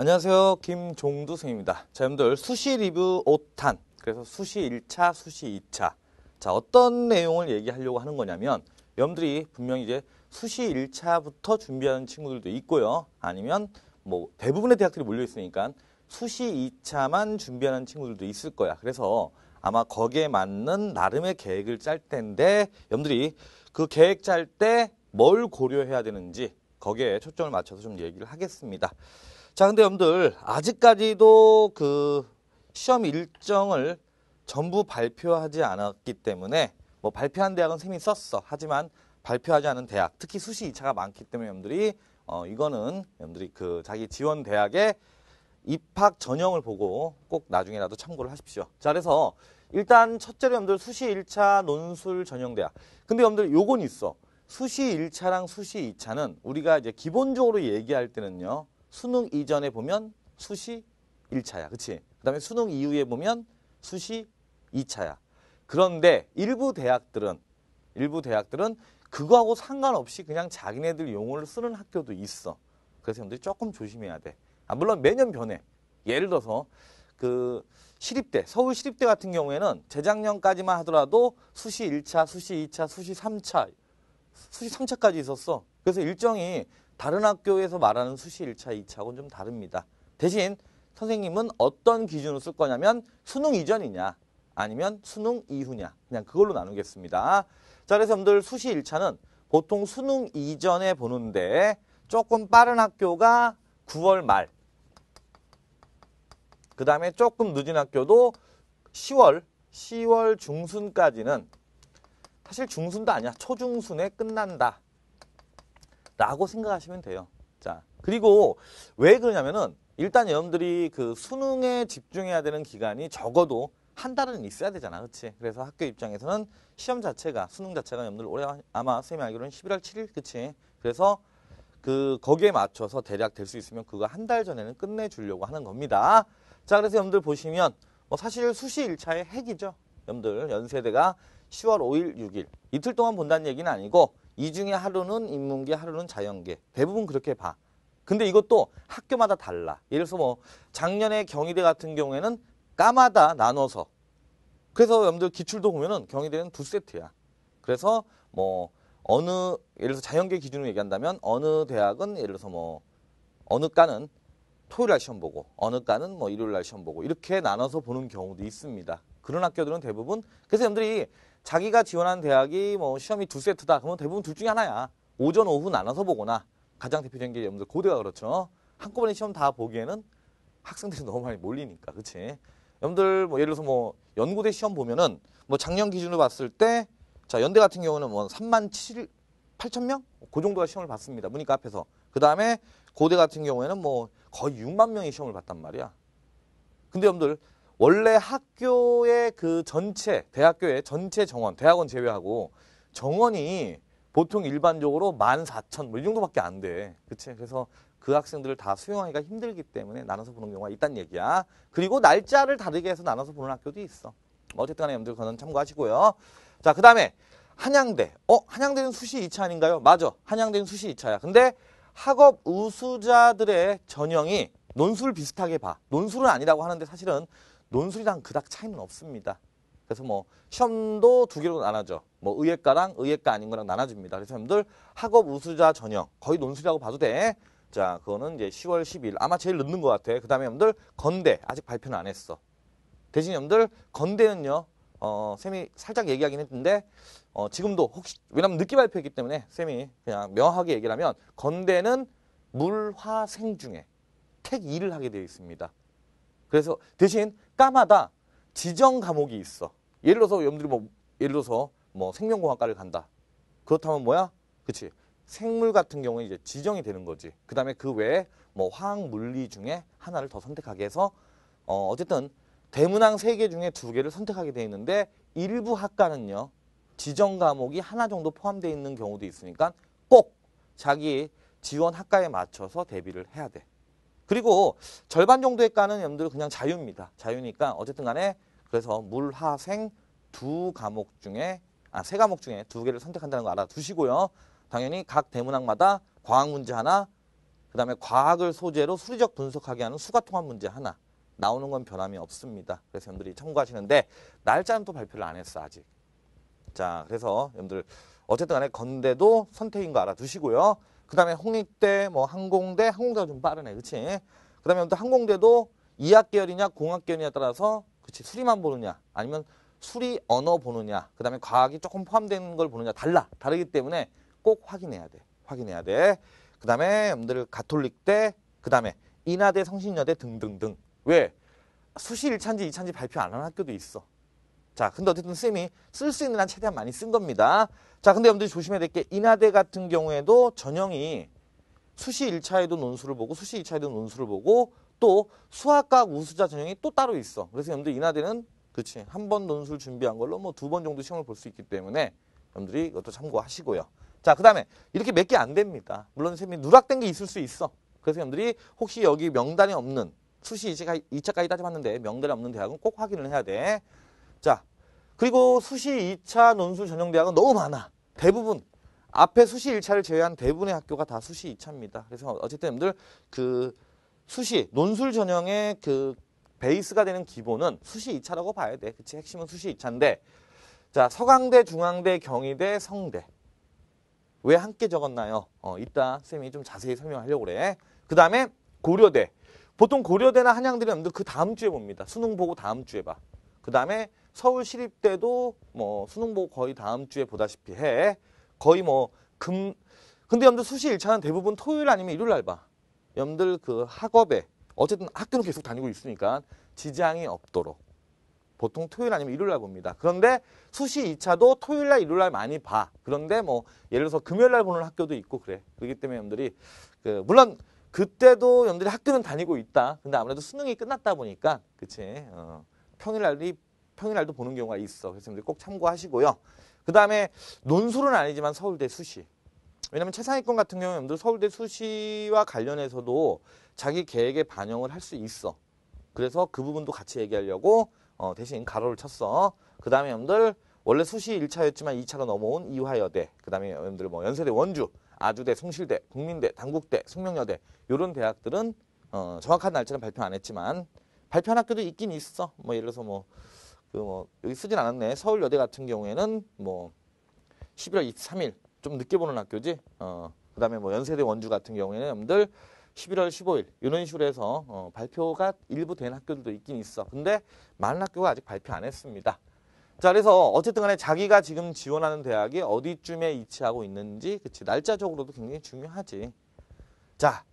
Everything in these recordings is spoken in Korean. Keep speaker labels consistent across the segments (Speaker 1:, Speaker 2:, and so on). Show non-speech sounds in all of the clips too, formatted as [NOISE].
Speaker 1: 안녕하세요. 김종두승입니다. 자, 여러분들 수시 리뷰 5탄. 그래서 수시 1차, 수시 2차. 자, 어떤 내용을 얘기하려고 하는 거냐면 여러분들이 분명히 이제 수시 1차부터 준비하는 친구들도 있고요. 아니면 뭐 대부분의 대학들이 몰려 있으니까 수시 2차만 준비하는 친구들도 있을 거야. 그래서 아마 거기에 맞는 나름의 계획을 짤 텐데 여러분들이 그 계획 짤 때 뭘 고려해야 되는지 거기에 초점을 맞춰서 좀 얘기를 하겠습니다. 자 근데 여러분들 아직까지도 그 시험 일정을 전부 발표하지 않았기 때문에 뭐 발표한 대학은 셈이 썼어 하지만 발표하지 않은 대학 특히 수시 2차가 많기 때문에 여러분들이 어 이거는 여러분들이 그 자기 지원 대학의 입학 전형을 보고 꼭 나중에라도 참고를 하십시오 자 그래서 일단 첫째로 여러분들 수시 1차 논술 전형 대학 근데 여러분들 요건 있어 수시 1차랑 수시 2차는 우리가 이제 기본적으로 얘기할 때는요 수능 이전에 보면 수시 1차야. 그치? 그 다음에 수능 이후에 보면 수시 2차야. 그런데 일부 대학들은 일부 대학들은 그거하고 상관없이 그냥 자기네들 용어를 쓰는 학교도 있어. 그래서 형들이 조금 조심해야 돼. 아, 물론 매년 변해. 예를 들어서 그 시립대, 서울 시립대 같은 경우에는 재작년까지만 하더라도 수시 1차, 수시 2차, 수시 3차, 수시 3차까지 있었어. 그래서 일정이 다른 학교에서 말하는 수시 1차, 2차하고는 좀 다릅니다. 대신 선생님은 어떤 기준으로 쓸 거냐면 수능 이전이냐 아니면 수능 이후냐 그냥 그걸로 나누겠습니다. 자 그래서 여러분들 수시 1차는 보통 수능 이전에 보는데 조금 빠른 학교가 9월 말그 다음에 조금 늦은 학교도 10월 10월 중순까지는 사실 중순도 아니야 초중순에 끝난다 라고 생각하시면 돼요. 자, 그리고 왜 그러냐면은 일단 여러분들이 그 수능에 집중해야 되는 기간이 적어도 한 달은 있어야 되잖아. 그치? 그래서 학교 입장에서는 시험 자체가, 수능 자체가 여러분들 올해 아마 선생님이 알기로는 11월 7일, 그치? 그래서 그 거기에 맞춰서 대략 될 수 있으면 그거 한 달 전에는 끝내주려고 하는 겁니다. 자, 그래서 여러분들 보시면 뭐 사실 수시 1차의 핵이죠. 여러분들 연세대가 10월 5일, 6일 이틀 동안 본다는 얘기는 아니고 이 중에 하루는 인문계, 하루는 자연계. 대부분 그렇게 봐. 근데 이것도 학교마다 달라. 예를 들어서 뭐 작년에 경희대 같은 경우에는 까마다 나눠서 그래서 여러분들 기출도 보면은 경희대는 두 세트야. 그래서 뭐 어느 예를 들어서 자연계 기준으로 얘기한다면 어느 대학은 예를 들어서 뭐 어느 과는 토요일 날 시험 보고 어느 과는 뭐 일요일 날 시험 보고 이렇게 나눠서 보는 경우도 있습니다. 그런 학교들은 대부분 그래서 여러분들이 자기가 지원한 대학이 뭐 시험이 두 세트다. 그러면 대부분 둘 중에 하나야. 오전, 오후 나눠서 보거나 가장 대표적인 게 여러분들 고대가 그렇죠. 한꺼번에 시험 다 보기에는 학생들이 [LAUGHS] 너무 많이 몰리니까. 그치? 여러분들 뭐 예를 들어서 뭐 연고대 시험 보면은 뭐 작년 기준으로 봤을 때 자, 연대 같은 경우는 뭐 3만 7, 8천 명? 그 정도가 시험을 봤습니다. 문이과 앞에서. 그 다음에 고대 같은 경우에는 뭐 거의 6만 명이 시험을 봤단 말이야. 근데 여러분들 원래 학교의 그 전체 대학교의 전체 정원 대학원 제외하고 정원이 보통 일반적으로 14,000뭐이 정도밖에 안 돼. 그치? 그래서 그 학생들을 다 수용하기가 힘들기 때문에 나눠서 보는 경우가 있다는 얘기야. 그리고 날짜를 다르게 해서 나눠서 보는 학교도 있어. 뭐 어쨌든 간에 여러분들 그건 참고하시고요. 자, 그 다음에 한양대. 어? 한양대는 수시 2차 아닌가요? 맞아. 한양대는 수시 2차야. 근데 학업 우수자들의 전형이 논술 비슷하게 봐. 논술은 아니라고 하는데 사실은 논술이랑 그닥 차이는 없습니다. 그래서 뭐 시험도 두 개로 나눠져. 뭐 의예과랑 의예과 아닌 거랑 나눠집니다. 그래서 여러분들 학업 우수자 전형 거의 논술이라고 봐도 돼. 자, 그거는 이제 10월 10일 아마 제일 늦는 것 같아. 그다음에 여러분들 건대 아직 발표는 안 했어. 대신 여러분들 건대는요. 어, 쌤이 살짝 얘기하긴 했는데 어, 지금도 혹시 왜냐면 늦게 발표했기 때문에 쌤이 그냥 명확하게 얘기를 하면 건대는 물화생 중에 택 2를 하게 되어 있습니다. 그래서 대신 까마다 지정 과목이 있어. 예를 들어서 여러분들이 뭐 예를 들어서 뭐 생명공학과를 간다. 그렇다면 뭐야? 그치 생물 같은 경우는 이제 지정이 되는 거지. 그다음에 그 외에 뭐 화학 물리 중에 하나를 더 선택하게 해서 어 어쨌든 대문항 세 개 중에 두 개를 선택하게 돼 있는데 일부 학과는요. 지정 과목이 하나 정도 포함되어 있는 경우도 있으니까 꼭 자기 지원 학과에 맞춰서 대비를 해야 돼. 그리고 절반 정도의 가는 염들 그냥 자유입니다. 자유니까 어쨌든 간에 그래서 물화생두 과목 중에 아 세 과목 중에 두 개를 선택한다는 거 알아두시고요. 당연히 각대문학마다 과학 문제 하나 그다음에 과학을 소재로 수리적 분석하게 하는 수가통합 문제 하나 나오는 건 변함이 없습니다. 그래서 여러분들이 참고하시는데 날짜는 또 발표를 안 했어 아직. 자 그래서 여러분들 어쨌든 간에 건대도 선택인 거 알아두시고요. 그 다음에 홍익대, 뭐 항공대, 항공대가 좀 빠르네, 그치? 그 다음에 또 항공대도 이학 계열이냐 공학 계열이냐 따라서 그치 수리만 보느냐 아니면 수리 언어 보느냐 그 다음에 과학이 조금 포함된 걸 보느냐 달라 다르기 때문에 꼭 확인해야 돼 확인해야 돼그 다음에 여러분들 가톨릭대 그 다음에 인하대 성신여대 등등등 왜 수시 일차인지이차인지 발표 안 하는 학교도 있어 자 근데 어쨌든 쌤이 쓸 수 있는 한 최대한 많이 쓴 겁니다 자, 근데 여러분들이 조심해야 될 게 인하대 같은 경우에도 전형이 수시 1차에도 논술을 보고 수시 2차에도 논술을 보고 또 수학과 우수자 전형이 또 따로 있어. 그래서 여러분들 인하대는 그치 한 번 논술 준비한 걸로 뭐 두 번 정도 시험을 볼 수 있기 때문에 여러분들이 이것도 참고하시고요. 자, 그 다음에 이렇게 몇 개 안 됩니다. 물론 선이 누락된 게 있을 수 있어. 그래서 여러분들이 혹시 여기 명단이 없는 수시 2차까지 따져봤는데 명단이 없는 대학은 꼭 확인을 해야 돼. 자, 그리고 수시 2차 논술 전형대학은 너무 많아. 대부분 앞에 수시 1차를 제외한 대부분의 학교가 다 수시 2차입니다. 그래서 어쨌든 여러분들 그 수시 논술 전형의 그 베이스가 되는 기본은 수시 2차라고 봐야 돼. 그치? 핵심은 수시 2차인데 자 서강대, 중앙대, 경희대, 성대 왜 함께 적었나요? 어, 이따 선생님이좀 자세히 설명하려고 그래. 그 다음에 고려대 보통 고려대나 한양대는 여러분들 그 다음 주에 봅니다. 수능 보고 다음 주에 봐. 그 다음에 서울시립대도 뭐 수능 보고 거의 다음 주에 보다시피 해. 거의 뭐 금, 근데 염들 수시 1차는 대부분 토요일 아니면 일요일 날 봐. 염들 그 학업에 어쨌든 학교는 계속 다니고 있으니까 지장이 없도록 보통 토요일 아니면 일요일 날 봅니다. 그런데 수시 2차도 토요일 날 일요일 날 많이 봐. 그런데 뭐 예를 들어서 금요일 날 보는 학교도 있고 그래. 그렇기 때문에 염들이 그 물론 그때도 염들이 학교는 다니고 있다. 근데 아무래도 수능이 끝났다 보니까 그치 어, 평일 날이 평일날도 보는 경우가 있어. 그래서 꼭 참고하시고요. 그 다음에 논술은 아니지만 서울대 수시. 왜냐면 최상위권 같은 경우는 여러분들 서울대 수시와 관련해서도 자기 계획에 반영을 할 수 있어. 그래서 그 부분도 같이 얘기하려고 어, 대신 가로를 쳤어. 그 다음에 여러분들 원래 수시 1차였지만 2차로 넘어온 이화여대. 그 다음에 여러분들 뭐 연세대 원주, 아주대, 송실대, 국민대, 당국대, 숙명여대 이런 대학들은 어, 정확한 날짜는 발표 안 했지만 발표한 학교도 있긴 있어. 뭐 예를 들어서 뭐 그뭐 여기 쓰진 않았네. 서울여대 같은 경우에는 뭐 11월 23일 좀 늦게 보는 학교지. 어, 그다음에 뭐 연세대 원주 같은 경우에는 여러분들 11월 15일 이런 식으로 해서 어, 발표가 일부 된 학교들도 있긴 있어. 근데 많은 학교가 아직 발표 안 했습니다. 자 그래서 어쨌든 간에 자기가 지금 지원하는 대학이 어디쯤에 위치하고 있는지 그치 날짜적으로도 굉장히 중요하지. 자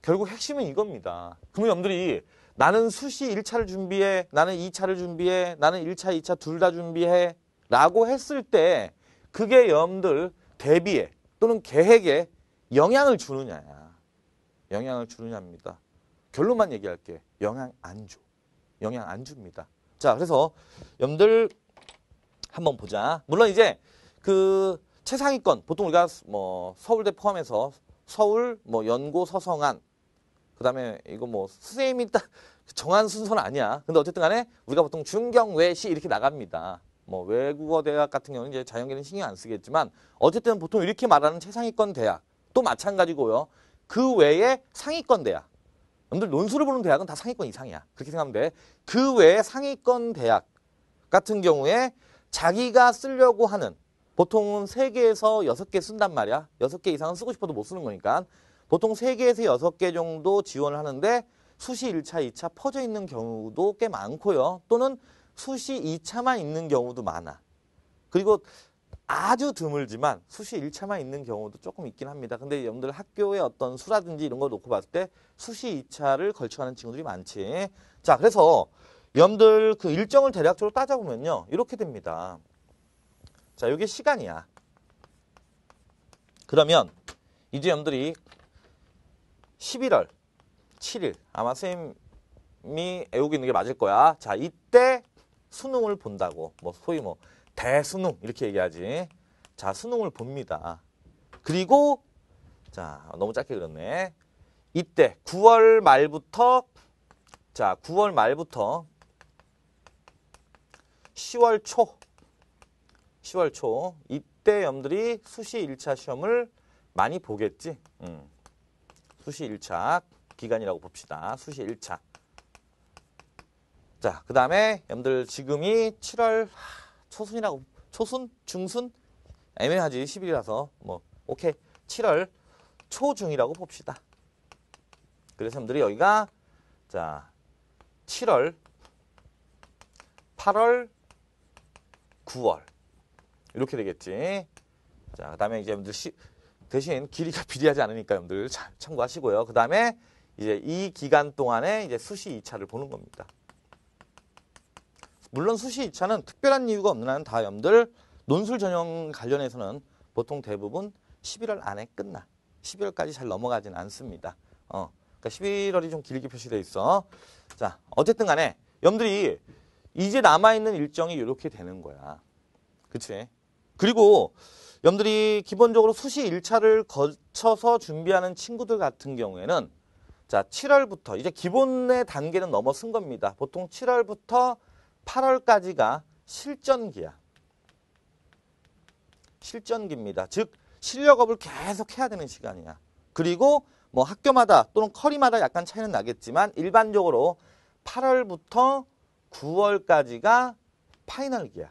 Speaker 1: 결국 핵심은 이겁니다. 그러면 여러분들이 나는 수시 1차를 준비해, 나는 2차를 준비해, 나는 1차, 2차 둘 다 준비해 라고 했을 때 그게 여러분들 대비에 또는 계획에 영향을 주느냐 영향을 주느냐입니다. 결론만 얘기할게. 영향 안 줘. 영향 안 줍니다. 자, 그래서 여러분들 한번 보자. 물론 이제 그 최상위권 보통 우리가 뭐 서울대 포함해서 서울 뭐 연고 서성한 그 다음에 이거 뭐 선생님이 딱 [LAUGHS] 정한 순서는 아니야. 근데 어쨌든 간에 우리가 보통 중경외시 이렇게 나갑니다. 뭐 외국어 대학 같은 경우는 이제 자연계는 신경 안 쓰겠지만 어쨌든 보통 이렇게 말하는 최상위권 대학 또 마찬가지고요. 그 외에 상위권 대학. 여러분들 논술을 보는 대학은 다 상위권 이상이야. 그렇게 생각하면 돼. 그 외에 상위권 대학 같은 경우에 자기가 쓰려고 하는 보통은 세개에서 여섯 개 쓴단 말이야. 여섯 개 이상은 쓰고 싶어도 못 쓰는 거니까. 보통 3개에서6개 정도 지원을 하는데 수시 1차2차 퍼져 있는 경우도 꽤 많고요. 또는 수시 2차만 있는 경우도 많아. 그리고 아주 드물지만 수시 1차만 있는 경우도 조금 있긴 합니다. 근데 여러분들 학교에 어떤 수라든지 이런 걸 놓고 봤을 때 수시 2차를 걸쳐가는 친구들이 많지. 자, 그래서 여러분들 그 일정을 대략적으로 따져보면요. 이렇게 됩니다. 자, 이게 시간이야. 그러면 이제 여러분들이 11월 7일 아마 선생님이 애우고 있는 게 맞을 거야. 자 이때 수능을 본다고 뭐 소위 뭐 대수능 이렇게 얘기하지. 자 수능을 봅니다. 그리고 자 너무 짧게 그렸네. 이때 9월 말부터 자 9월 말부터 10월 초 10월 초 이때 염들이 수시 1차 시험을 많이 보겠지. 음. 수시 1차 기간이라고 봅시다. 수시 1차. 자, 그 다음에 여러분들 지금이 7월 초순이라고 초순, 중순 애매하지 10일이라서 뭐 오케이 7월 초중이라고 봅시다. 그래서 여러분들이 여기가 자 7월, 8월, 9월 이렇게 되겠지. 자, 그 다음에 이제 여러분들 시, 대신 길이가 [LAUGHS] 비리하지 않으니까 여러분들 참고하시고요. 그 다음에 이제 이 기간 동안에 이제 수시 2차를 보는 겁니다. 물론 수시 2차는 특별한 이유가 없는 한다 여러분들 논술 전형 관련해서는 보통 대부분 11월 안에 끝나. 11월까지 잘 넘어가진 않습니다. 어, 그러니까 11월이 좀 길게 표시되어 있어. 자, 어쨌든 간에 여러분들이 이제 남아있는 일정이 이렇게 되는 거야. 그치? 그리고 여러분들이 기본적으로 수시 1차를 거쳐서 준비하는 친구들 같은 경우에는 자 7월부터 이제 기본의 단계는 넘어선 겁니다. 보통 7월부터 8월까지가 실전기야. 실전기입니다. 즉 실력업을 계속 해야 되는 시간이야. 그리고 뭐 학교마다 또는 커리마다 약간 차이는 나겠지만 일반적으로 8월부터 9월까지가 파이널기야.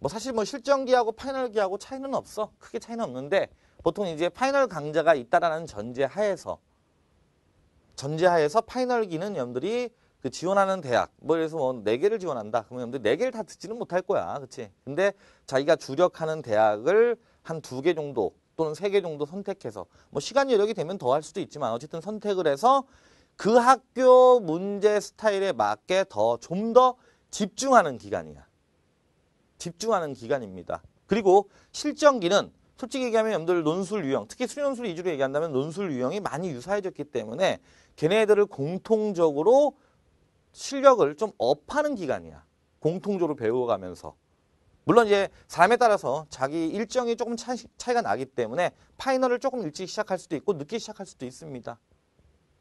Speaker 1: 뭐 사실 뭐 실전기하고 파이널기하고 차이는 없어. 크게 차이는 없는데 보통 이제 파이널 강자가 있다라는 전제 하에서 전제 하에서 파이널기는 염들이 그 지원하는 대학 뭐 그래서 뭐 네 개를 지원한다. 그러면 여러분들네 개를 다 듣지는 못할 거야. 그렇지? 근데 자기가 주력하는 대학을 한 두 개 정도 또는 세 개 정도 선택해서 뭐 시간 여력이 되면 더 할 수도 있지만 어쨌든 선택을 해서 그 학교 문제 스타일에 맞게 더 좀더 더 집중하는 기간이야. 집중하는 기간입니다. 그리고 실전기는 솔직히 얘기하면 염들 논술 유형, 특히 수련술 위주로 얘기한다면 논술 유형이 많이 유사해졌기 때문에 걔네들을 공통적으로 실력을 좀 업하는 기간이야. 공통적으로 배워가면서. 물론 이제 사람에 따라서 자기 일정이 조금 차, 차이가 나기 때문에 파이널을 조금 일찍 시작할 수도 있고 늦게 시작할 수도 있습니다.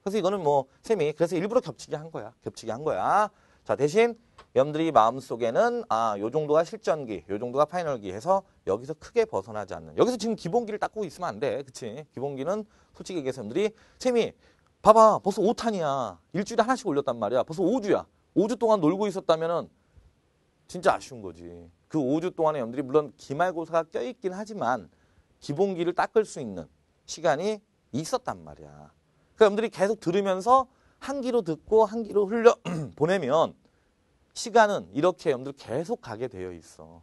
Speaker 1: 그래서 이거는 뭐 쌤이 그래서 일부러 겹치게 한 거야. 겹치게 한 거야. 자 대신 여러분들이 마음속에는 아 요 정도가 실전기 요 정도가 파이널기 해서 여기서 크게 벗어나지 않는 여기서 지금 기본기를 닦고 있으면 안돼 그치 기본기는 솔직히 얘기해서 여러분들이 채미 봐봐 벌써 5탄이야 일주일에 하나씩 올렸단 말이야 벌써 5주야 5주 동안 놀고 있었다면은 진짜 아쉬운 거지 그 5주 동안에 여러분들이 물론 기말고사가 껴있긴 하지만 기본기를 닦을 수 있는 시간이 있었단 말이야 그러 그러니까 여러분들이 계속 들으면서 한 귀로 듣고 한 귀로 흘려 [CLEARS THROAT] 보내면 시간은 이렇게 여러분들 계속 가게 되어 있어.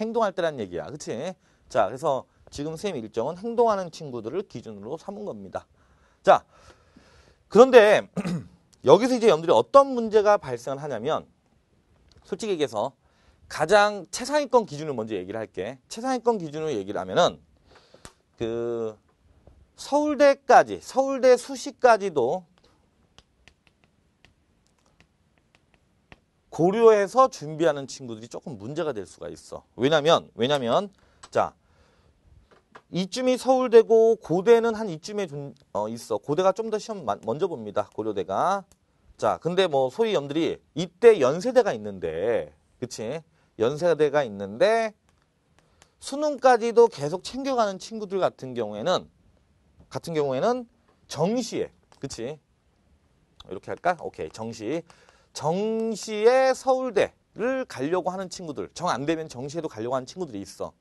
Speaker 1: 행동할 때란 얘기야. 그치? 자, 그래서 지금 쌤 일정은 행동하는 친구들을 기준으로 삼은 겁니다. 자, 그런데 [CLEARS THROAT] 여기서 이제 여러분들이 어떤 문제가 발생을 하냐면 솔직히 얘기해서 가장 최상위권 기준을 먼저 얘기를 할게. 최상위권 기준으로 얘기를 하면은 그 서울대까지, 서울대 수시까지도 고려해서 준비하는 친구들이 조금 문제가 될 수가 있어. 왜냐면 왜냐면 자 이쯤이 서울대고 고대는 한 이쯤에 좀, 어, 있어. 고대가 좀 더 시험 먼저 봅니다. 고려대가. 자, 근데 뭐 소위 염들이 이때 연세대가 있는데, 그치? 연세대가 있는데 수능까지도 계속 챙겨가는 친구들 같은 경우에는 같은 경우에는 정시에, 그치? 이렇게 할까? 오케이, 정시. 정시에 서울대를 가려고 하는 친구들 정 안 되면 정시에도 가려고 하는 친구들이 있어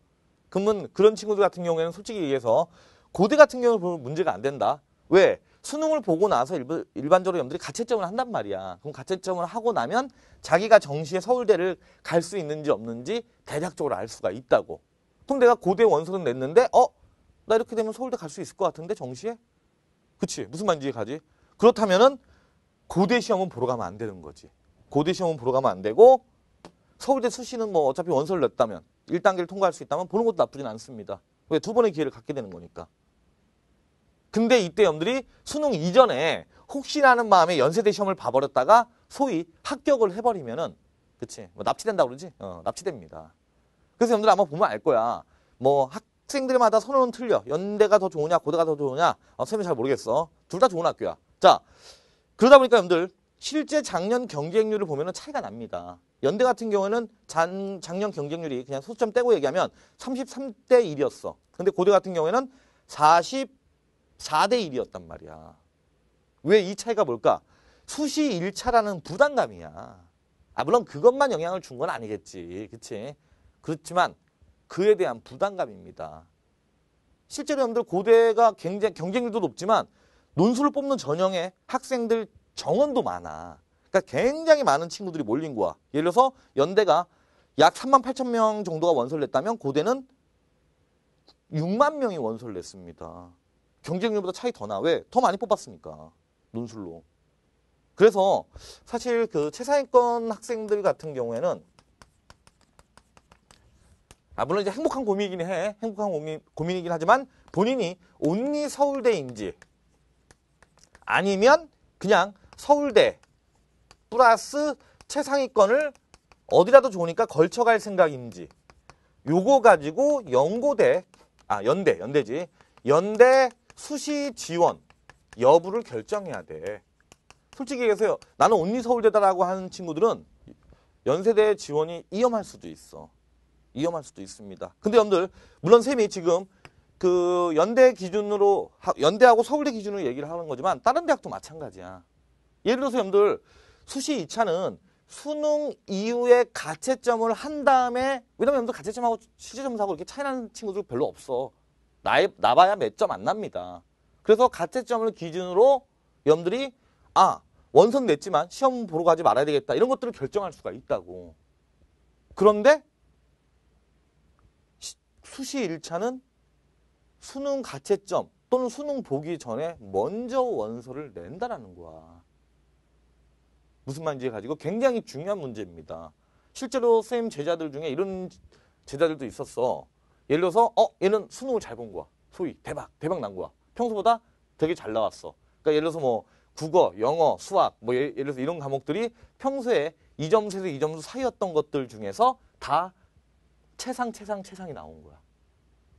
Speaker 1: 그러면 그런 친구들 같은 경우에는 솔직히 얘기해서 고대 같은 경우는 보면 문제가 안 된다 왜? 수능을 보고 나서 일반적으로 염들이 가채점을 한단 말이야. 그럼 가채점을 하고 나면 자기가 정시에 서울대를 갈 수 있는지 없는지 대략적으로 알 수가 있다고. 그럼 내가 고대 원서는 냈는데 어? 나 이렇게 되면 서울대 갈 수 있을 것 같은데 정시에? 그치 무슨 말인지 가지. 그렇다면은 고대 시험은 보러 가면 안 되는 거지. 고대 시험은 보러 가면 안 되고 서울대 수시는 뭐 어차피 원서를 냈다면 1단계를 통과할 수 있다면 보는 것도 나쁘진 않습니다. 왜 두 번의 기회를 갖게 되는 거니까. 근데 이때 염들이 수능 이전에 혹시라는 마음에 연세대 시험을 봐버렸다가 소위 합격을 해버리면은 그치 뭐 납치된다 그러지? 어, 납치됩니다. 그래서 염들 아마 보면 알 거야. 뭐 학생들마다 선호는 틀려. 연대가 더 좋으냐 고대가 더 좋으냐 어, 쌤이 잘 모르겠어. 둘 다 좋은 학교야. 자 그러다 보니까 여러분들 실제 작년 경쟁률을 보면 차이가 납니다. 연대 같은 경우에는 장, 작년 경쟁률이 그냥 소수점 떼고 얘기하면 33대 1이었어. 근데 고대 같은 경우에는 44대 1이었단 말이야. 왜 이 차이가 뭘까? 수시 1차라는 부담감이야. 아 물론 그것만 영향을 준 건 아니겠지. 그치? 그렇지만 그에 대한 부담감입니다. 실제로 여러분들 고대가 경쟁, 경쟁률도 높지만 논술을 뽑는 전형에 학생들 정원도 많아. 그러니까 굉장히 많은 친구들이 몰린 거야. 예를 들어서 연대가 약 3만 8천 명 정도가 원서를 냈다면 고대는 6만 명이 원서를 냈습니다. 경쟁률보다 차이 더 나. 왜? 더 많이 뽑았으니까. 논술로. 그래서 사실 그 최상위권 학생들 같은 경우에는 아 물론 이제 행복한 고민이긴 해. 행복한 고민, 고민이긴 하지만 본인이 온니 서울대인지 아니면 그냥 서울대 플러스 최상위권을 어디라도 좋으니까 걸쳐갈 생각인지 요거 가지고 연고대 아 연대 연대지 연대 수시 지원 여부를 결정해야 돼 솔직히 얘기해서요 나는 언니 서울대다라고 하는 친구들은 연세대 지원이 위험할 수도 있어 위험할 수도 있습니다 근데 여러분들 물론 쌤이 지금 그 연대 기준으로 연대하고 서울대 기준으로 얘기를 하는 거지만 다른 대학도 마찬가지야. 예를 들어서 여러분들 수시 2차는 수능 이후에 가채점을 한 다음에 왜냐면 여러분들 가채점하고 실제점수하고 이렇게 차이나는 친구들 별로 없어. 나, 나봐야 몇 점 안 납니다. 그래서 가채점을 기준으로 여러분들이 아 원서는 냈지만 시험 보러 가지 말아야 되겠다 이런 것들을 결정할 수가 있다고. 그런데 수시 1차는 수능 가채점 또는 수능 보기 전에 먼저 원서를 낸다라는 거야. 무슨 말인지 가지고 굉장히 중요한 문제입니다. 실제로 선생님 제자들 중에 이런 제자들도 있었어. 예를 들어서 어 얘는 수능을 잘 본 거야. 소위 대박 대박 난 거야. 평소보다 되게 잘 나왔어. 그러니까 예를 들어서 뭐 국어, 영어, 수학 뭐 예, 예를 들어서 이런 과목들이 평소에 이점수에서이점수 사이였던 것들 중에서 다최상최상최상이 나온 거야.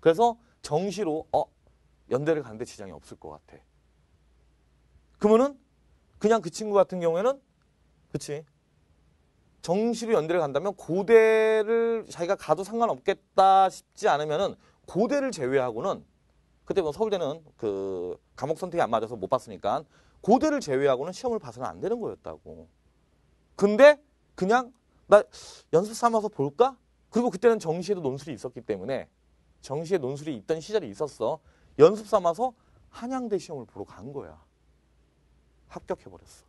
Speaker 1: 그래서 정시로 어 연대를 가는데 지장이 없을 것 같아. 그러면은 그냥 그 친구 같은 경우에는 그치 정시로 연대를 간다면 고대를 자기가 가도 상관없겠다 싶지 않으면은 고대를 제외하고는 그때 뭐 서울대는 그 감옥 선택이 안 맞아서 못 봤으니까 고대를 제외하고는 시험을 봐서는 안 되는 거였다고. 근데 그냥 나 연습 삼아서 볼까? 그리고 그때는 정시에도 논술이 있었기 때문에 정시에 논술이 있던 시절이 있었어. 연습 삼아서 한양대 시험을 보러 간 거야. 합격해버렸어.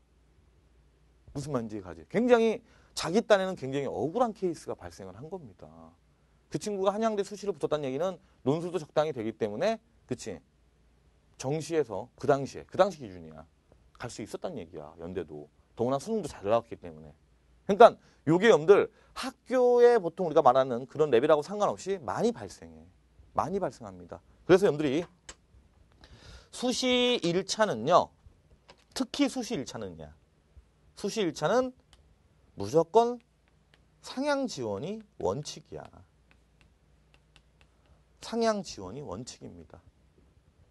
Speaker 1: 무슨 말인지 가지. 굉장히 자기 딴에는 굉장히 억울한 케이스가 발생을 한 겁니다. 그 친구가 한양대 수시를 붙었다는 얘기는 논술도 적당히 되기 때문에 그치 정시에서 그 당시에 그 당시 기준이야 갈 수 있었단 얘기야 연대도 더구나 수능도 잘 나왔기 때문에 그러니까 요게 염들 학교에 보통 우리가 말하는 그런 랩이라고 상관없이 많이 발생해 많이 발생합니다. 그래서 여러분들이 수시 1차는요. 특히 수시 1차는요. 수시 1차는 무조건 상향 지원이 원칙이야. 상향 지원이 원칙입니다.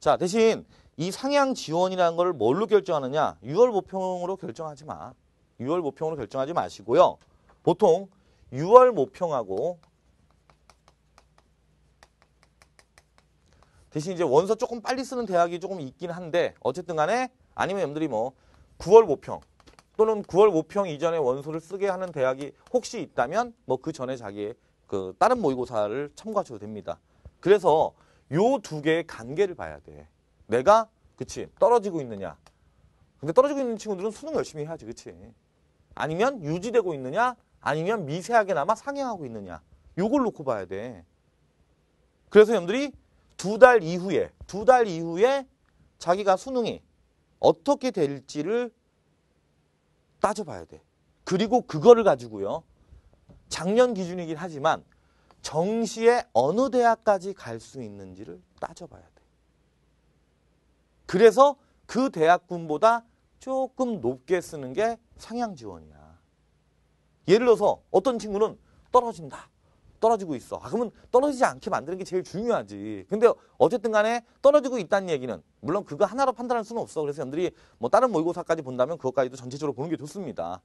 Speaker 1: 자 대신 이 상향 지원이라는 걸 뭘로 결정하느냐 6월 모평으로 결정하지 마 6월 모평으로 결정하지 마시고요 보통 6월 모평하고 대신 이제 원서 조금 빨리 쓰는 대학이 조금 있긴 한데 어쨌든 간에 아니면 여러분들이 뭐 9월 모평 또는 9월 모평 이전에 원서를 쓰게 하는 대학이 혹시 있다면 뭐 그 전에 자기의 그 다른 모의고사를 참고하셔도 됩니다. 그래서 요 두 개의 관계를 봐야 돼. 내가 그치 떨어지고 있느냐. 근데 떨어지고 있는 친구들은 수능 열심히 해야지 그치. 아니면 유지되고 있느냐 아니면 미세하게나마 상향하고 있느냐. 요걸 놓고 봐야 돼. 그래서 여러분들이 두달 이후에 두 달 이후에 자기가 수능이 어떻게 될지를 따져봐야 돼. 그리고 그거를 가지고요. 작년 기준이긴 하지만 정시에 어느 대학까지 갈 수 있는지를 따져봐야 돼. 그래서 그 대학군보다 조금 높게 쓰는 게 상향 지원이야. 예를 들어서 어떤 친구는 떨어진다. 떨어지고 있어. 아, 그러면 떨어지지 않게 만드는 게 제일 중요하지. 근데 어쨌든 간에 떨어지고 있다는 얘기는 물론 그거 하나로 판단할 수는 없어. 그래서 여러분들이 뭐 다른 모의고사까지 본다면 그것까지도 전체적으로 보는 게 좋습니다.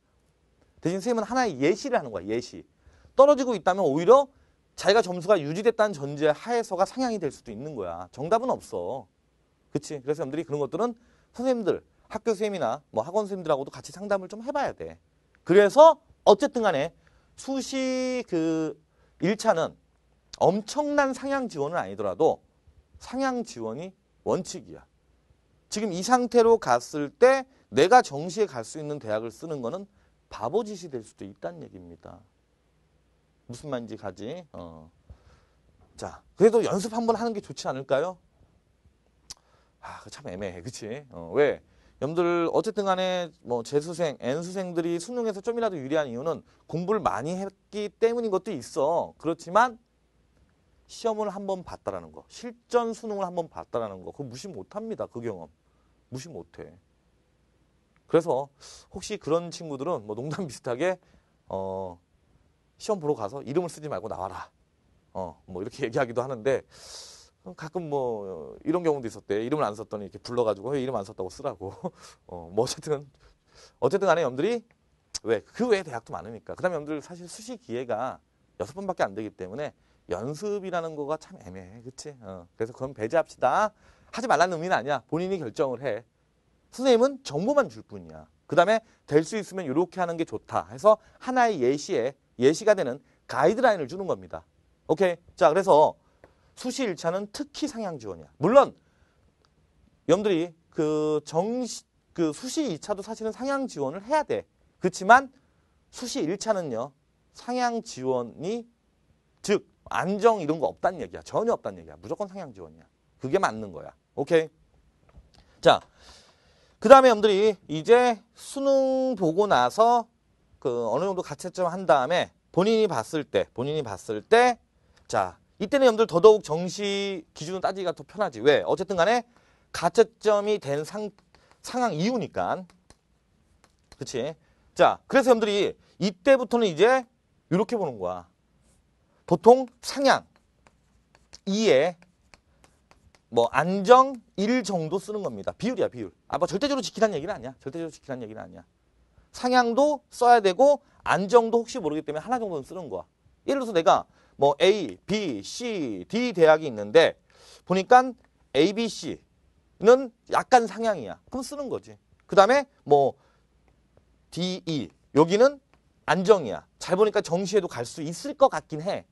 Speaker 1: 대신 선생님은 하나의 예시를 하는 거야. 예시. 떨어지고 있다면 오히려 자기가 점수가 유지됐다는 전제 하에서가 상향이 될 수도 있는 거야. 정답은 없어. 그치? 그래서 여러분들이 그런 것들은 선생님들, 학교 선생님이나 뭐 학원 선생님들하고도 같이 상담을 좀 해봐야 돼. 그래서 어쨌든 간에 수시 그 1차는 엄청난 상향 지원은 아니더라도 상향 지원이 원칙이야. 지금 이 상태로 갔을 때 내가 정시에 갈 수 있는 대학을 쓰는 거는 바보짓이 될 수도 있다는 얘기입니다. 무슨 말인지 가지. 어. 자, 그래도 연습 한번 하는 게 좋지 않을까요? 아, 참 애매해, 그치? 어, 왜? 염들 어쨌든 간에 뭐 재수생, N수생들이 수능에서 좀이라도 유리한 이유는 공부를 많이 했기 때문인 것도 있어. 그렇지만 시험을 한번 봤다라는 거. 실전 수능을 한번 봤다라는 거. 그거 무시 못합니다. 그 경험. 무시 못해. 그래서 혹시 그런 친구들은 뭐 농담 [LAUGHS] 비슷하게 어 시험 보러 가서 이름을 쓰지 말고 나와라. 어 뭐 이렇게 [LAUGHS] 얘기하기도 하는데 어, 가끔 뭐 어, 이런 경우도 있었대. 이름을 안 썼더니 이렇게 불러가지고 이름 안 썼다고 쓰라고. [LAUGHS] 어, 뭐 어쨌든 어쨌든 간에 염들이 왜 그 외에 대학도 많으니까. 그다음에 염들 사실 수시 기회가 여섯 번밖에 안 되기 때문에 연습이라는 거가 참 애매해. 그치? 어. 그래서 그건 배제합시다. 하지 말라는 의미는 아니야. 본인이 결정을 해. 선생님은 정보만 줄 뿐이야. 그 다음에 될 수 있으면 이렇게 하는 게 좋다 해서 하나의 예시에 예시가 되는 가이드라인을 주는 겁니다. 오케이. 자, 그래서 수시 1차는 특히 상향 지원이야. 물론 염들이그 정시 그 수시 2차도 사실은 상향 지원을 해야 돼. 그렇지만 수시 1차는요. 상향 지원이 즉 안정 이런 거 없다는 얘기야. 전혀 없다는 얘기야. 무조건 상향 지원이야. 그게 맞는 거야. 오케이. 자. 그다음에 염들이 이제 수능 보고 나서 그 어느 정도 가채점 한 다음에 본인이 봤을 때 본인이 봤을 때 자, 이때는 여러분들 더더욱 정시 기준으로 따지기가 더 편하지. 왜? 어쨌든 간에 가채점이 된 상, 상황 이후니까. 그치? 자, 그래서 여러분들이 이때부터는 이제 이렇게 보는 거야. 보통 상향 2에 뭐 안정 1 정도 쓰는 겁니다. 비율이야, 비율. 아, 뭐 절대적으로 지키라는 얘기는 아니야. 절대적으로 지키라는 얘기는 아니야. 상향도 써야 되고 안정도 혹시 모르기 때문에 하나 정도는 쓰는 거야. 예를 들어서 내가 뭐 A, B, C, D 대학이 있는데 보니까 A, B, C는 약간 상향이야. 그럼 쓰는 거지. 그 다음에 뭐 D, E 여기는 안정이야. 잘 보니까 정시에도 갈 수 있을 것 같긴 해.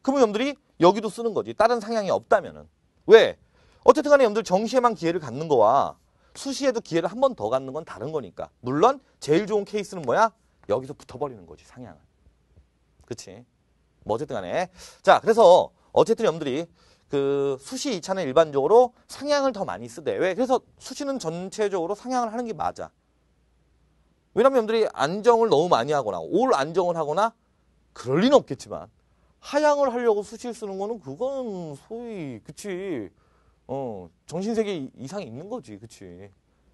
Speaker 1: 그러면 염들이 여기도 쓰는 거지. 다른 상향이 없다면은. 왜? 어쨌든 간에 염들 정시에만 기회를 갖는 거와 수시에도 기회를 한 번 더 갖는 건 다른 거니까. 물론 제일 좋은 케이스는 뭐야? 여기서 붙어버리는 거지, 상향은. 그치? 뭐 어쨌든 간에. 자, 그래서 어쨌든 여러분들이 그 수시 2차는 일반적으로 상향을 더 많이 쓰대. 왜? 그래서 수시는 전체적으로 상향을 하는 게 맞아. 왜냐면 여러분들이 안정을 너무 많이 하거나 올 안정을 하거나 그럴 리는 없겠지만 하향을 하려고 수시를 쓰는 거는 그건 소위 그치 어 정신세계 이상이 있는 거지 그치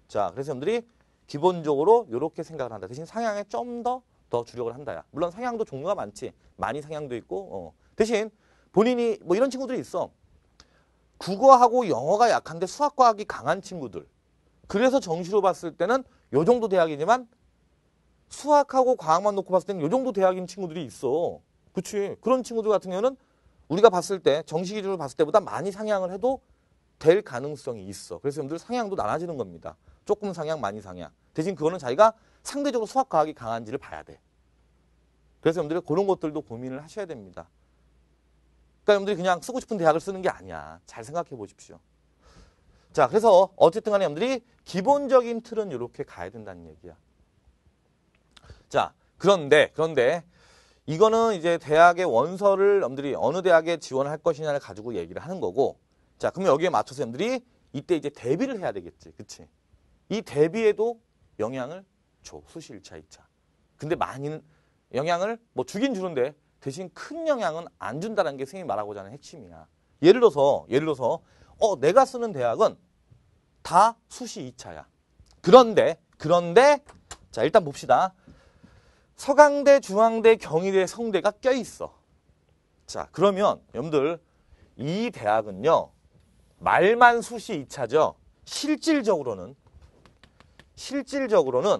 Speaker 1: 자 그래서 여러분들이 기본적으로 이렇게 생각을 한다 대신 상향에 좀더 더 주력을 한다야. 물론 상향도 종류가 많지. 많이 상향도 있고 어. 대신 본인이 뭐 이런 친구들이 있어. 국어하고 영어가 약한데 수학과학이 강한 친구들. 그래서 정시로 봤을 때는 요 정도 대학이지만 수학하고 과학만 놓고 봤을 때는 요 정도 대학인 친구들이 있어. 그치. 그런 친구들 같은 경우는 우리가 봤을 때 정시 기준으로 봤을 때보다 많이 상향을 해도 될 가능성이 있어. 그래서 여러분들 상향도 나눠지는 겁니다. 조금 상향, 많이 상향. 대신 그거는 자기가 상대적으로 수학 과학이 강한지를 봐야 돼. 그래서 여러분들이 그런 것들도 고민을 하셔야 됩니다. 그러니까 여러분들이 그냥 쓰고 싶은 대학을 쓰는 게 아니야. 잘 생각해 보십시오. 자, 그래서 어쨌든 간에 여러분들이 기본적인 틀은 이렇게 가야 된다는 얘기야. 자, 그런데 그런데 이거는 이제 대학의 원서를 여러분들이 어느 대학에 지원할 것이냐를 가지고 얘기를 하는 거고 자, 그럼 여기에 맞춰서 여러분들이 이때 이제 대비를 해야 되겠지. 그치? 이 대비에도 영향을 2초, 그렇죠. 수시 1차, 2차. 근데 많이는 영향을 뭐 주긴 주는데 대신 큰 영향은 안 준다는 게 선생님이 말하고자 하는 핵심이야. 예를 들어서 예를 들어서 어 내가 쓰는 대학은 다 수시 2차야. 그런데 그런데 자 일단 봅시다. 서강대, 중앙대, 경희대, 성대가 껴있어. 자 그러면 여러분들 이 대학은요. 말만 수시 2차죠. 실질적으로는 실질적으로는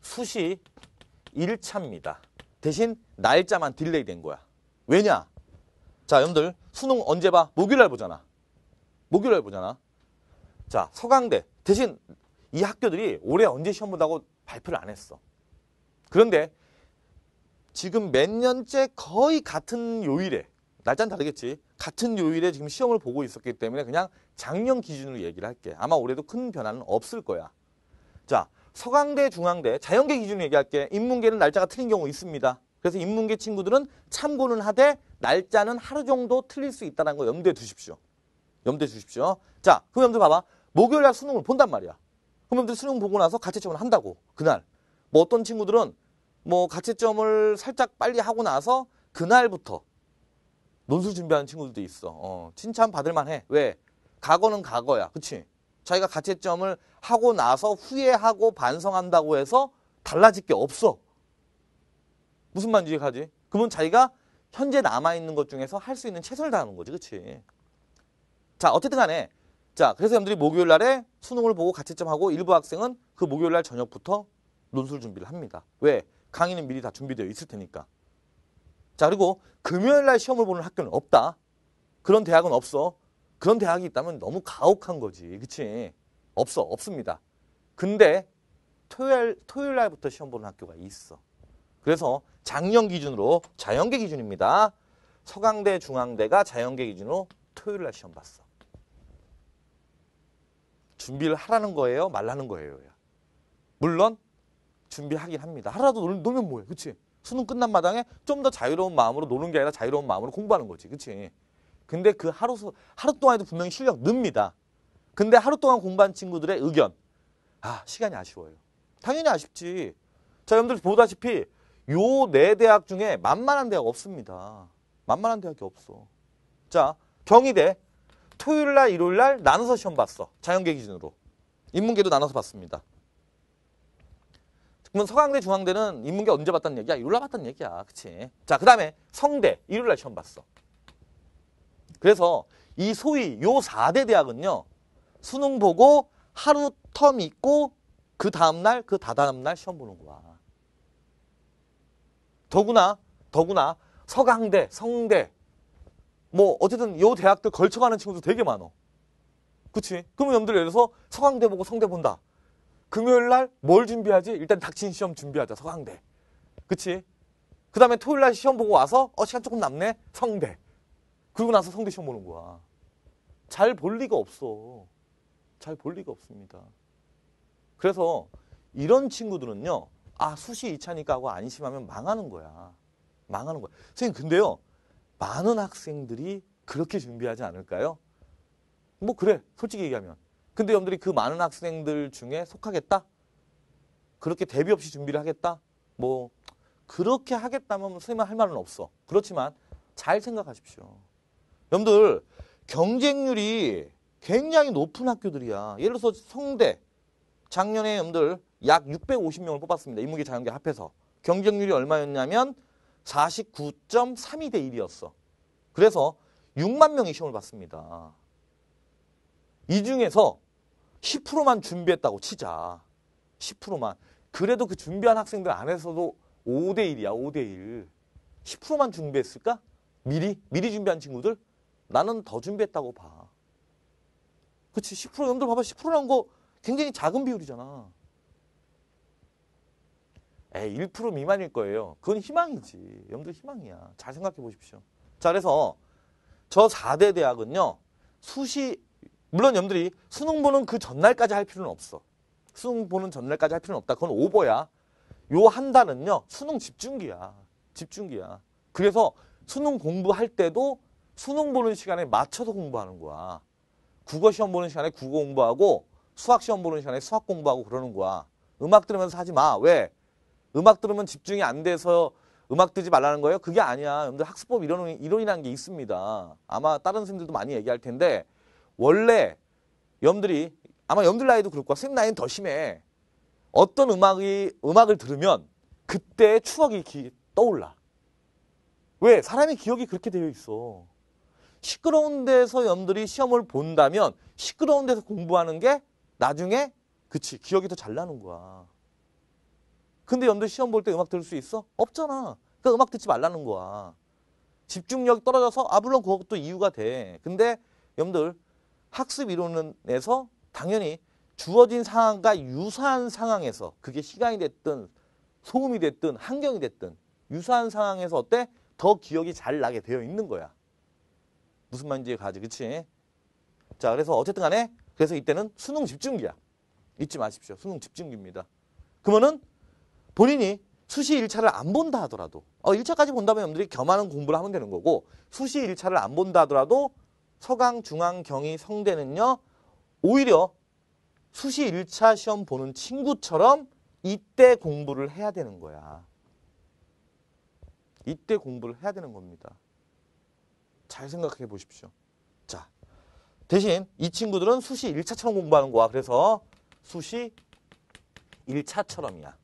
Speaker 1: 수시 1차입니다. 대신 날짜만 딜레이 된 거야. 왜냐? 자, 여러분들 수능 언제 봐? 목요일 날 보잖아. 목요일 날 보잖아. 자, 서강대. 대신 이 학교들이 올해 언제 시험 본다고 발표를 안 했어. 그런데 지금 몇 년째 거의 같은 요일에 날짜는 다르겠지. 같은 요일에 지금 시험을 보고 있었기 때문에 그냥 작년 기준으로 얘기를 할게. 아마 올해도 큰 변화는 없을 거야. 자, 서강대, 중앙대, 자연계 기준으로 얘기할게. 인문계는 날짜가 틀린 경우 있습니다. 그래서 인문계 친구들은 참고는 하되 날짜는 하루 정도 틀릴 수 있다는 거 염두에 두십시오. 염두에 두십시오. 자, 그럼 염두 봐봐. 목요일 날 수능을 본단 말이야. 그럼 염두 수능 보고 나서 가채점을 한다고. 그날. 뭐 어떤 친구들은 뭐 가채점을 살짝 빨리 하고 나서 그날부터 논술 준비하는 친구들도 있어. 어, 칭찬 받을 만해. 왜? 과거는 과거야. 그치? 자기가 가채점을 하고 나서 후회하고 반성한다고 해서 달라질 게 없어. 무슨 말인지 하지? 그러면 자기가 현재 남아있는 것 중에서 할 수 있는 최선을 다하는 거지, 그치? 자, 어쨌든 간에. 자, 그래서 여러분들이 목요일 날에 수능을 보고 가채점하고 일부 학생은 그 목요일 날 저녁부터 논술 준비를 합니다. 왜? 강의는 미리 다 준비되어 있을 테니까. 자, 그리고 금요일 날 시험을 보는 학교는 없다. 그런 대학은 없어. 그런 대학이 있다면 너무 가혹한 거지. 그치? 없어. 없습니다. 근데 토요일, 토요일 날부터 시험 보는 학교가 있어. 그래서 작년 기준으로 자연계 기준입니다. 서강대, 중앙대가 자연계 기준으로 토요일 날 시험 봤어. 준비를 하라는 거예요? 말라는 거예요? 물론 준비하긴 합니다. 하라도 놀, 놀면 뭐해? 그치? 수능 끝난 마당에 좀 더 자유로운 마음으로 노는 게 아니라 자유로운 마음으로 공부하는 거지. 그치? 근데 그 하루, 하루 동안에도 분명히 실력 늡니다. 근데 하루 동안 공부한 친구들의 의견. 아, 시간이 아쉬워요. 당연히 아쉽지. 자, 여러분들 보다시피 요 네 대학 중에 만만한 대학 없습니다. 만만한 대학이 없어. 자, 경희대. 토요일 날, 일요일 날 나눠서 시험 봤어. 자연계 기준으로. 인문계도 나눠서 봤습니다. 그러면 서강대, 중앙대는 인문계 언제 봤다는 얘기야? 일요일 날 봤다는 얘기야. 그치? 자, 그 다음에 성대. 일요일 날 시험 봤어. 그래서 이 소위 요 4대 대학은요. 수능 보고 하루 텀 있고 그 다음날 그 다다음날 시험 보는 거야. 더구나 더구나 서강대, 성대 뭐 어쨌든 요 대학들 걸쳐가는 친구도 되게 많어. 그치? 그럼 러 염들 예를 들어서 서강대 보고 성대 본다. 금요일 날 뭘 준비하지? 일단 닥친 시험 준비하자. 서강대. 그치? 그 다음에 토요일 날 시험 보고 와서 어 시간 조금 남네. 성대. 그러고 나서 성대 시험 보는 거야. 잘 볼 리가 없어. 잘 볼 리가 없습니다. 그래서 이런 친구들은요. 아 수시 2차니까 하고 안심하면 망하는 거야. 망하는 거야. 선생님 근데요. 많은 학생들이 그렇게 준비하지 않을까요? 뭐 그래 솔직히 얘기하면. 근데 여러분들이 그 많은 학생들 중에 속하겠다? 그렇게 대비 없이 준비를 하겠다? 뭐 그렇게 하겠다면 선생님은 할 말은 없어. 그렇지만 잘 생각하십시오. 여러분들 경쟁률이 굉장히 높은 학교들이야. 예를 들어서 성대 작년에 여러분들 약 650명을 뽑았습니다. 인문계 자연계 합해서. 경쟁률이 얼마였냐면 49.32대 1이었어. 그래서 6만 명이 시험을 봤습니다. 이 중에서 10%만 준비했다고 치자. 10%만. 그래도 그 준비한 학생들 안에서도 5 대 1이야. 5 대 1. 10%만 준비했을까? 미리? 미리 준비한 친구들? 나는 더 준비했다고 봐. 그치 10% 여러분들 봐봐 10% 나온 거 굉장히 작은 비율이잖아. 에1% 미만일 거예요. 그건 희망이지. 여러분들 희망이야. 잘 생각해 보십시오. 자 그래서 저 4대 대학은요. 수시 물론 여러분들이 수능 보는 그 전날까지 할 필요는 없어. 수능 보는 전날까지 할 필요는 없다. 그건 오버야. 요 한 달은요. 수능 집중기야. 집중기야. 그래서 수능 공부할 때도 수능 보는 시간에 맞춰서 공부하는 거야. 국어 시험 보는 시간에 국어 공부하고 수학 시험 보는 시간에 수학 공부하고 그러는 거야. 음악 들으면서 하지 마. 왜? 음악 들으면 집중이 안 돼서 음악 듣지 말라는 거예요? 그게 아니야. 여러분들 학습법 이론, 이론이라는 게 있습니다. 아마 다른 선생님들도 많이 얘기할 텐데 원래 염들이 아마 염러분들 나이도 그럴 거야. 선생님 나이는 더 심해. 어떤 음악이 음악을 들으면 그때의 추억이 기, 떠올라. 왜? 사람의 기억이 그렇게 되어 있어. 시끄러운 데서 염들이 시험을 본다면 시끄러운 데서 공부하는 게 나중에 그치 기억이 더 잘 나는 거야. 근데 염러분들 시험 볼 때 음악 들을 수 있어? 없잖아. 그러니까 음악 듣지 말라는 거야. 집중력이 떨어져서 아 물론 그것도 이유가 돼. 근데 염러분들 학습 이론에서 당연히 주어진 상황과 유사한 상황에서 그게 시간이 됐든 소음이 됐든 환경이 됐든 유사한 상황에서 어때? 더 기억이 잘 나게 되어 있는 거야. 무슨 말인지 가지, 그치? 자, 그래서 어쨌든 간에 그래서 이때는 수능 집중기야. 잊지 마십시오. 수능 집중기입니다. 그러면은 본인이 수시 1차를 안 본다 하더라도 어, 1차까지 본다면 여러분들이 겸하는 공부를 하면 되는 거고 수시 1차를 안 본다 하더라도 서강, 중앙, 경희, 성대는요 오히려 수시 1차 시험 보는 친구처럼 이때 공부를 해야 되는 거야. 이때 공부를 해야 되는 겁니다. 잘 생각해 보십시오. 자, 대신 이 친구들은 수시 1차처럼 공부하는 거야. 그래서 수시 1차처럼이야.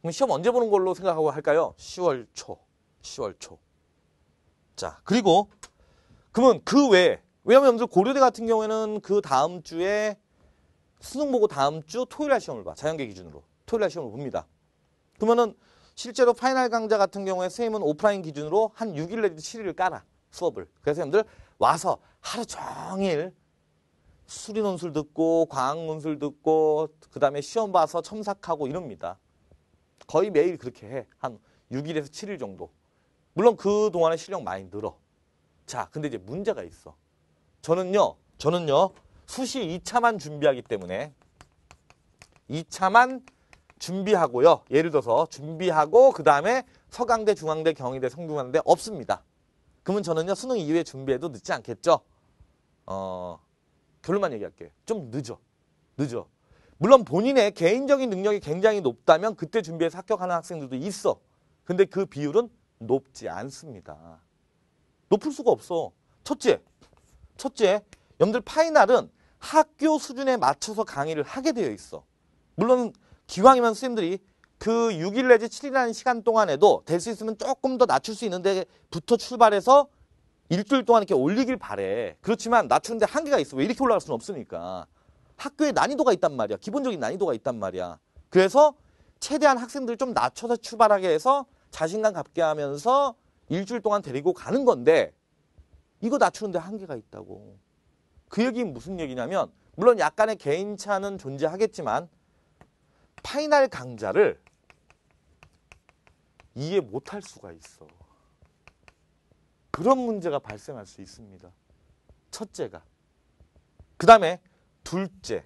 Speaker 1: 그럼 시험 언제 보는 걸로 생각하고 할까요? 10월 초. 10월 초. 자, 그리고 그러면 그 외에 왜냐하면 고려대 같은 경우에는 그 다음 주에 수능 보고 다음 주 토요일 날 시험을 봐. 자연계 기준으로. 토요일 날 시험을 봅니다. 그러면은 실제로 파이널 강좌 같은 경우에 선생님은 오프라인 기준으로 한 6일 내지 7일 을 깔아 수업을. 그래서 여러분들 와서 하루 종일 수리 논술 듣고 과학 논술 듣고 그다음에 시험 봐서 첨삭하고 이럽니다. 거의 매일 그렇게 해. 한 6일에서 7일 정도. 물론 그 동안에 실력 많이 늘어. 자, 근데 이제 문제가 있어. 저는요. 저는요. 수시 2차만 준비하기 때문에 2차만 준비하고요. 예를 들어서 준비하고 그 다음에 서강대, 중앙대, 경희대, 성균관대 없습니다. 그러면 저는요. 수능 이후에 준비해도 늦지 않겠죠. 어, 결론만 얘기할게요. 좀 늦어. 늦어. 물론 본인의 개인적인 능력이 굉장히 높다면 그때 준비해서 합격하는 학생들도 있어. 근데 그 비율은 높지 않습니다. 높을 수가 없어. 첫째, 첫째, 염들 파이널은 학교 수준에 맞춰서 강의를 하게 되어 있어. 물론 기왕이면 선생님들이 그 6일 내지 7일이라는 시간 동안에도 될 수 있으면 조금 더 낮출 수 있는 데부터 출발해서 일주일 동안 이렇게 올리길 바래. 그렇지만 낮추는데 한계가 있어. 왜 이렇게 올라갈 수는 없으니까. 학교에 난이도가 있단 말이야. 기본적인 난이도가 있단 말이야. 그래서 최대한 학생들을 좀 낮춰서 출발하게 해서 자신감 갖게 하면서 일주일 동안 데리고 가는 건데 이거 낮추는데 한계가 있다고. 그 얘기는 무슨 얘기냐면 물론 약간의 개인차는 존재하겠지만 파이널 강좌를 이해 못할 수가 있어. 그런 문제가 발생할 수 있습니다. 첫째가. 그 다음에 둘째.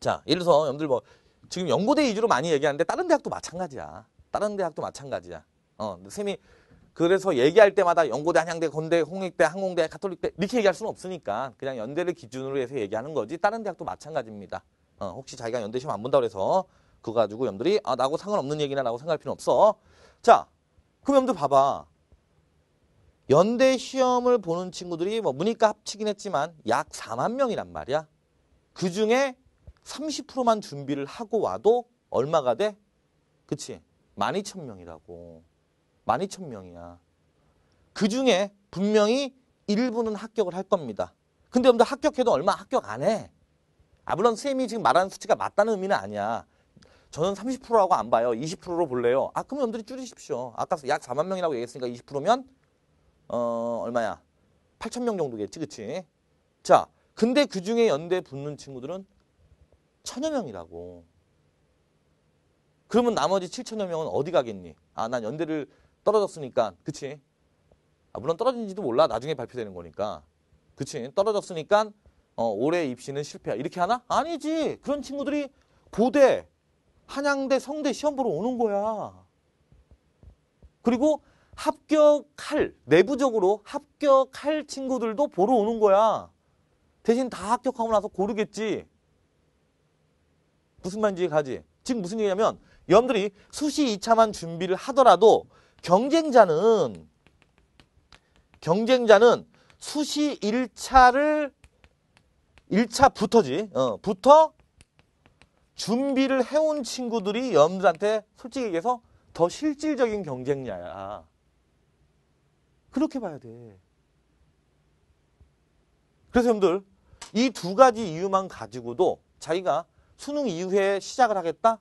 Speaker 1: 자, 예를 들어서 여러분들 뭐 지금 연고대 위주로 많이 얘기하는데 다른 대학도 마찬가지야. 다른 대학도 마찬가지야. 어, 쌤이 그래서 얘기할 때마다 연고대, 한양대, 건대, 홍익대, 항공대, 가톨릭대 이렇게 얘기할 수는 없으니까 그냥 연대를 기준으로 해서 얘기하는 거지 다른 대학도 마찬가지입니다. 어, 혹시 자기가 연대 시험 안 본다 고해서 그거 가지고 염들이 아 나하고 상관없는 얘기나 라고 생각할 필요는 없어. 자 그럼 염들 봐봐. 연대 시험을 보는 친구들이 뭐 문이과 합치긴 했지만 약 4만 명이란 말이야. 그중에 30%만 준비를 하고 와도 얼마가 돼? 그치? 12,000명이라고. 12,000명이야. 그중에 분명히 일부는 합격을 할 겁니다. 근데 여러분들 합격해도 얼마 합격 안 해. 아 물론 쌤이 지금 말하는 수치가 맞다는 의미는 아니야. 저는 30%라고 안 봐요. 20%로 볼래요. 아 그럼 여러분들이 줄이십시오. 아까 약 4만 명이라고 얘기했으니까 20%면 어 얼마야? 8천 명 정도겠지 그치? 자 근데 그중에 연대 붙는 친구들은 천여 명이라고. 그러면 나머지 7천여 명은 어디 가겠니? 아 난 연대를 떨어졌으니까 그치? 아, 물론 떨어진지도 몰라 나중에 발표되는 거니까 그치? 떨어졌으니까 어, 올해 입시는 실패야. 이렇게 하나? 아니지. 그런 친구들이 고대, 한양대, 성대 시험 보러 오는 거야. 그리고 합격할, 내부적으로 합격할 친구들도 보러 오는 거야. 대신 다 합격하고 나서 고르겠지. 무슨 말인지 가지. 지금 무슨 얘기냐면 여러분들이 수시 2차만 준비를 하더라도 경쟁자는 경쟁자는 수시 1차를 1차부터지. 어, 부터 준비를 해온 친구들이 여러분들한테 솔직히 얘기해서 더 실질적인 경쟁자야. 그렇게 봐야 돼. 그래서 여러분들 이 두 가지 이유만 가지고도 자기가 수능 이후에 시작을 하겠다?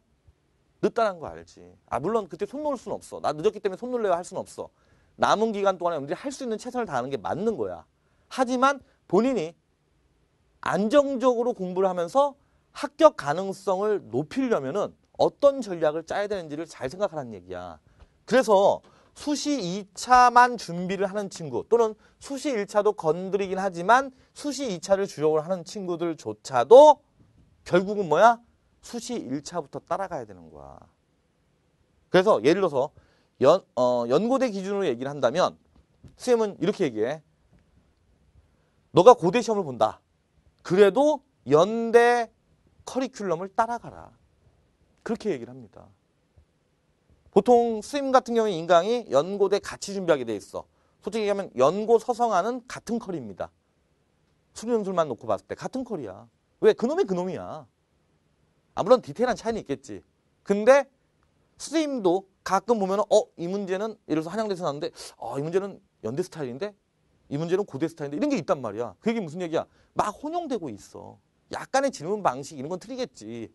Speaker 1: 늦다는 거 알지. 아 물론 그때 손 놓을 수는 없어. 나 늦었기 때문에 손 놀래야 할 수는 없어. 남은 기간 동안에 여러분들이 할 수 있는 최선을 다하는 게 맞는 거야. 하지만 본인이 안정적으로 공부를 하면서 합격 가능성을 높이려면 어떤 전략을 짜야 되는지를 잘 생각하라는 얘기야. 그래서 수시 2차만 준비를 하는 친구 또는 수시 1차도 건드리긴 하지만 수시 2차를 주력으로 하는 친구들조차도 결국은 뭐야? 수시 1차부터 따라가야 되는 거야. 그래서 예를 들어서 연, 어, 연고대 기준으로 얘기를 한다면 선생님은 이렇게 얘기해. 너가 고대 시험을 본다. 그래도 연대 커리큘럼을 따라가라. 그렇게 얘기를 합니다. 보통 스님 같은 경우에 인강이 연고대 같이 준비하게 돼 있어. 솔직히 얘기하면 연고 서성하는 같은 커리입니다. 수련술만 놓고 봤을 때 같은 커리야. 왜? 그놈이 그놈이야. 아무런 디테일한 차이는 있겠지. 근데 스님도 가끔 보면 어? 이 문제는 예를 들어서 한양대에서 나왔는데 어, 이 문제는 연대 스타일인데 이 문제는 고대 스타일인데 이런 게 있단 말이야. 그게 무슨 얘기야? 막 혼용되고 있어. 약간의 질문 방식 이런 건 틀리겠지.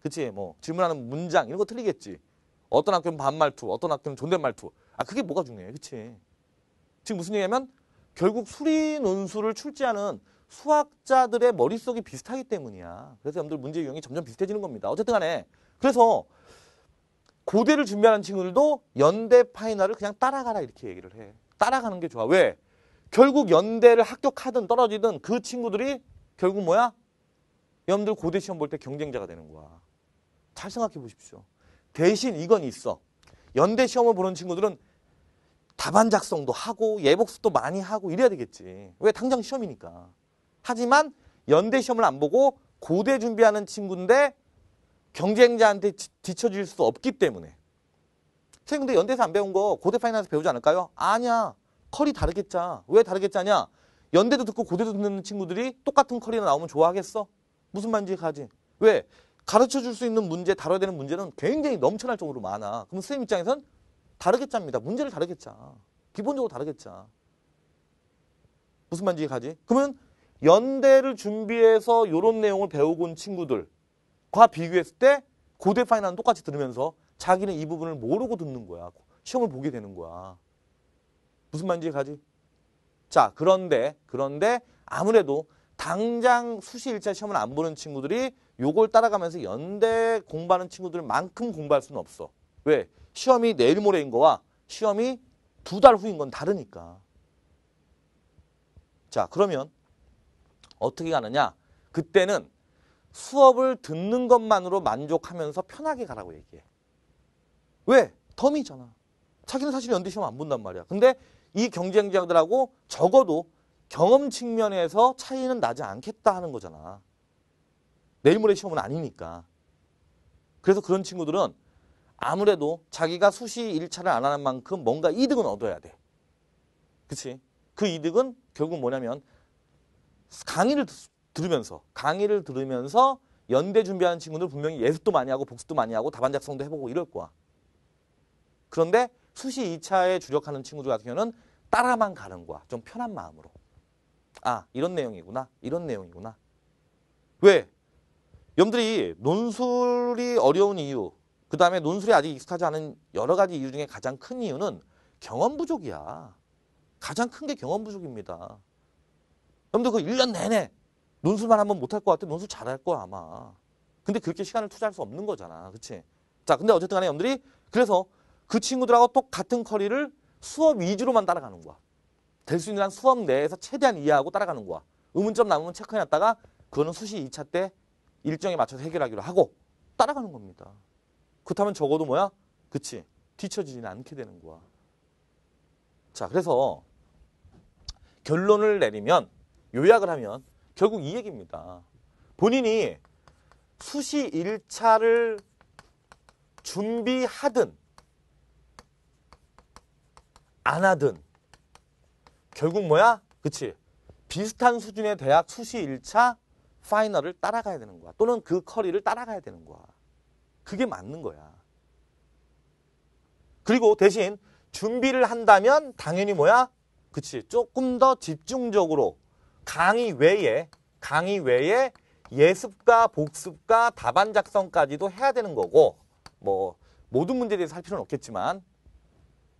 Speaker 1: 그치? 뭐 질문하는 문장 이런 거 틀리겠지. 어떤 학교는 반말투, 어떤 학교는 존댓말투. 아 그게 뭐가 중요해, 그치? 지금 무슨 얘기냐면 결국 수리 논술을 출제하는 수학자들의 머릿속이 비슷하기 때문이야. 그래서 여러분들 문제 유형이 점점 비슷해지는 겁니다. 어쨌든 간에 그래서 고대를 준비하는 친구들도 연대 파이널을 그냥 따라가라 이렇게 얘기를 해. 따라가는 게 좋아. 왜? 결국 연대를 합격하든 떨어지든 그 친구들이 결국 뭐야? 여러분들 고대 시험 볼 때 경쟁자가 되는 거야. 잘 생각해 보십시오. 대신 이건 있어. 연대 시험을 보는 친구들은 답안 작성도 하고 예복습도 많이 하고 이래야 되겠지. 왜 당장 시험이니까. 하지만 연대 시험을 안 보고 고대 준비하는 친구인데 경쟁자한테 뒤처질 수 없기 때문에. 선생님 근데 연대에서 안 배운 거 고대 파이낸스 배우지 않을까요? 아니야. 컬이 다르겠자. 왜 다르겠자냐? 연대도 듣고 고대도 듣는 친구들이 똑같은 컬이나 나오면 좋아하겠어? 무슨 말인지 가지. 왜? 가르쳐 줄 수 있는 문제, 다뤄야 되는 문제는 굉장히 넘쳐날 정도로 많아. 그럼 선생님 입장에선 다르겠자입니다. 문제를 다르겠자. 기본적으로 다르겠자. 무슨 말인지 가지. 그러면 연대를 준비해서 이런 내용을 배우고 온 친구들과 비교했을 때 고대 파이널은 똑같이 들으면서 자기는 이 부분을 모르고 듣는 거야. 시험을 보게 되는 거야. 무슨 반지에 가지? 자, 그런데 그런데 아무래도 당장 수시 일차 시험을 안 보는 친구들이 요걸 따라가면서 연대 공부하는 친구들만큼 공부할 수는 없어. 왜? 시험이 내일 모레인 거와 시험이 두 달 후인 건 다르니까. 자, 그러면 어떻게 가느냐? 그때는 수업을 듣는 것만으로 만족하면서 편하게 가라고 얘기해. 왜? 덤이잖아. 자기는 사실 연대 시험 안 본단 말이야. 근데 이 경쟁자들하고 적어도 경험 측면에서 차이는 나지 않겠다 하는 거잖아. 내일 모레 시험은 아니니까. 그래서 그런 친구들은 아무래도 자기가 수시 1차를 안 하는 만큼 뭔가 이득은 얻어야 돼. 그치? 그 이득은 결국 뭐냐면 강의를 들으면서 강의를 들으면서 연대 준비하는 친구들 분명히 예습도 많이 하고 복습도 많이 하고 답안 작성도 해보고 이럴 거야. 그런데 수시 2차에 주력하는 친구들 같은 경우는 따라만 가는 거야. 좀 편한 마음으로. 아 이런 내용이구나. 이런 내용이구나. 왜? 여러분들이 논술이 어려운 이유 그 다음에 논술이 아직 익숙하지 않은 여러 가지 이유 중에 가장 큰 이유는 경험 부족이야. 가장 큰 게 경험 부족입니다. 여러분들 그 1년 내내 논술만 하면 못할 것 같아. 논술 잘할 거야 아마. 근데 그렇게 시간을 투자할 수 없는 거잖아. 그치? 자 근데 어쨌든 간에 여러분들이 그래서 그 친구들하고 똑같은 커리를 수업 위주로만 따라가는 거야. 될 수 있는 한 수업 내에서 최대한 이해하고 따라가는 거야. 의문점 남으면 체크해놨다가 그거는 수시 2차 때 일정에 맞춰서 해결하기로 하고 따라가는 겁니다. 그렇다면 적어도 뭐야? 그치? 뒤처지진 않게 되는 거야. 자, 그래서 결론을 내리면 요약을 하면 결국 이 얘기입니다. 본인이 수시 1차를 준비하든 안 하든 결국 뭐야? 그치? 비슷한 수준의 대학 수시 1차 파이널을 따라가야 되는 거야. 또는 그 커리를 따라가야 되는 거야. 그게 맞는 거야. 그리고 대신 준비를 한다면 당연히 뭐야? 그치. 조금 더 집중적으로 강의 외에, 강의 외에 예습과 복습과 답안 작성까지도 해야 되는 거고, 뭐, 모든 문제에 대해서 할 필요는 없겠지만,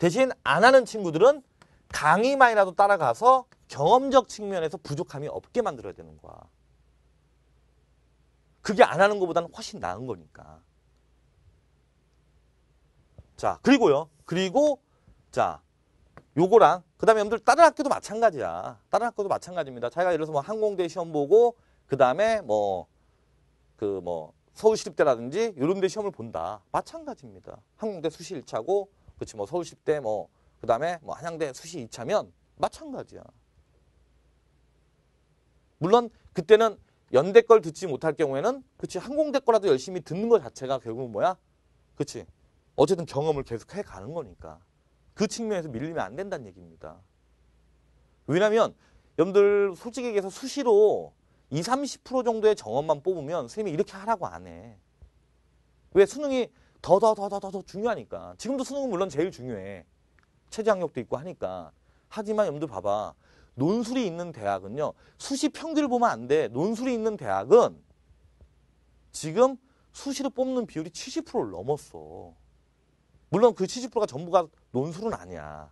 Speaker 1: 대신 안 하는 친구들은 강의만이라도 따라가서 경험적 측면에서 부족함이 없게 만들어야 되는 거야. 그게 안 하는 것보다는 훨씬 나은 거니까. 자, 그리고요. 그리고 자, 요거랑 그다음에 여러분들 다른 학교도 마찬가지야. 다른 학교도 마찬가지입니다. 자기가 예를 들어서 뭐 항공대 시험 보고 그다음에 뭐 그 뭐 서울시립대라든지 이런 데 시험을 본다. 마찬가지입니다. 항공대 수시 1차고 그치뭐 서울시대 뭐 그다음에 뭐 한양대 수시 2차면 마찬가지야. 물론 그때는 연대 걸 듣지 못할 경우에는 그치 항공대 거라도 열심히 듣는 것 자체가 결국은 뭐야? 그치 어쨌든 경험을 계속 해가는 거니까 그 측면에서 밀리면 안 된다는 얘기입니다. 왜냐하면 여러분들 솔직히 얘기해서 수시로 2 30% 정도의 정원만 뽑으면 선생님이 이렇게 하라고 안 해. 왜 수능이 더더더더더더 중요하니까 지금도 수능은 물론 제일 중요해 체제 학력도 있고 하니까 하지만 염두 봐봐 논술이 있는 대학은요 수시 평균을 보면 안 돼 논술이 있는 대학은 지금 수시로 뽑는 비율이 70%를 넘었어 물론 그 70%가 전부가 논술은 아니야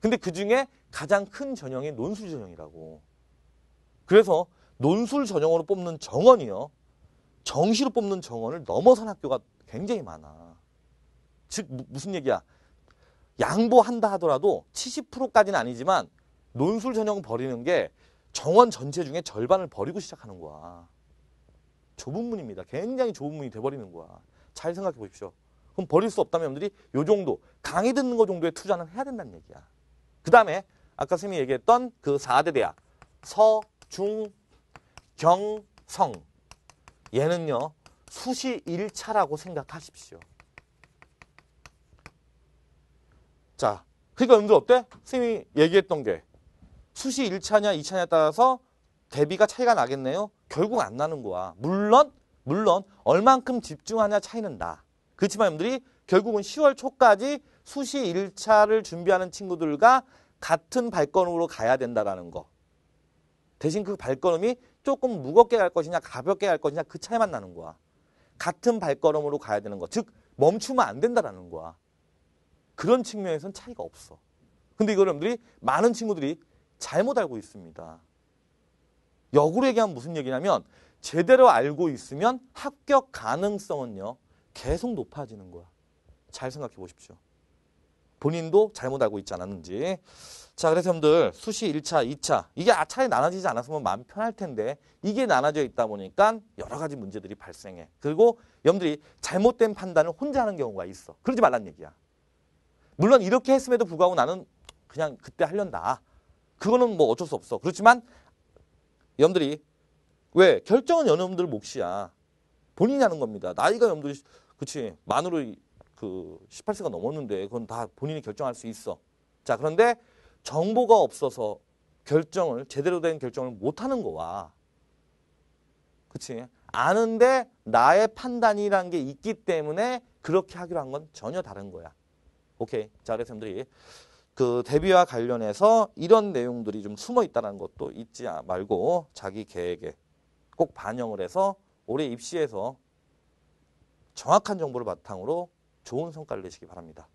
Speaker 1: 근데 그중에 가장 큰 전형이 논술 전형이라고 그래서 논술 전형으로 뽑는 정원이요 정시로 뽑는 정원을 넘어선 학교가 굉장히 많아. 즉 무슨 얘기야? 양보한다 하더라도 70%까지는 아니지만 논술 전형은 버리는 게 정원 전체 중에 절반을 버리고 시작하는 거야. 좁은 문입니다. 굉장히 좁은 문이 돼버리는 거야. 잘 생각해 보십시오. 그럼 버릴 수 없다면 여러분들이 요 정도 강의 듣는 거 정도의 투자는 해야 된다는 얘기야. 그 다음에 아까 쌤이 얘기했던 그 4대 대학 서, 중, 경, 성 얘는요. 수시 1차라고 생각하십시오. 자, 그러니까 여러분들 어때? 선생님이 얘기했던 게 수시 1차냐 2차냐에 따라서 대비가 차이가 나겠네요. 결국 안 나는 거야. 물론 물론 얼만큼 집중하냐 차이는 나. 그렇지만 여러분들이 결국은 10월 초까지 수시 1차를 준비하는 친구들과 같은 발걸음으로 가야 된다라는 거. 대신 그 발걸음이 조금 무겁게 갈 것이냐 가볍게 갈 것이냐 그 차이만 나는 거야. 같은 발걸음으로 가야 되는 거. 즉 멈추면 안 된다라는 거야. 그런 측면에선 차이가 없어. 근데 이걸 여러분들이 많은 친구들이 잘못 알고 있습니다. 역으로 얘기하면 무슨 얘기냐면 제대로 알고 있으면 합격 가능성은요. 계속 높아지는 거야. 잘 생각해 보십시오. 본인도 잘못 하고 있지 않았는지. 자, 그래서 여러분들 수시 1차, 2차 이게 아차에 나눠지지 않았으면 마음 편할 텐데 이게 나눠져 있다 보니까 여러 가지 문제들이 발생해. 그리고 여러분들이 잘못된 판단을 혼자 하는 경우가 있어. 그러지 말란 얘기야. 물론 이렇게 했음에도 불구하고 나는 그냥 그때 하련다. 그거는 뭐 어쩔 수 없어. 그렇지만 여러분들이 왜 결정은 여러분들 몫이야. 본인이 하는 겁니다. 나이가 여러분들이 그치 만으로 그 18세가 넘었는데 그건 다 본인이 결정할 수 있어. 자, 그런데 정보가 없어서 결정을 제대로 된 결정을 못 하는 거와 그치 아는데 나의 판단이란게 있기 때문에 그렇게 하기로 한 건 전혀 다른 거야. 오케이. 자, 그래서 여들이그 대비와 관련해서 이런 내용들이 좀 숨어 있다는 것도 잊지 말고 자기 계획에 꼭 반영을 해서 올해 입시에서 정확한 정보를 바탕으로 좋은 성과를 내시기 바랍니다.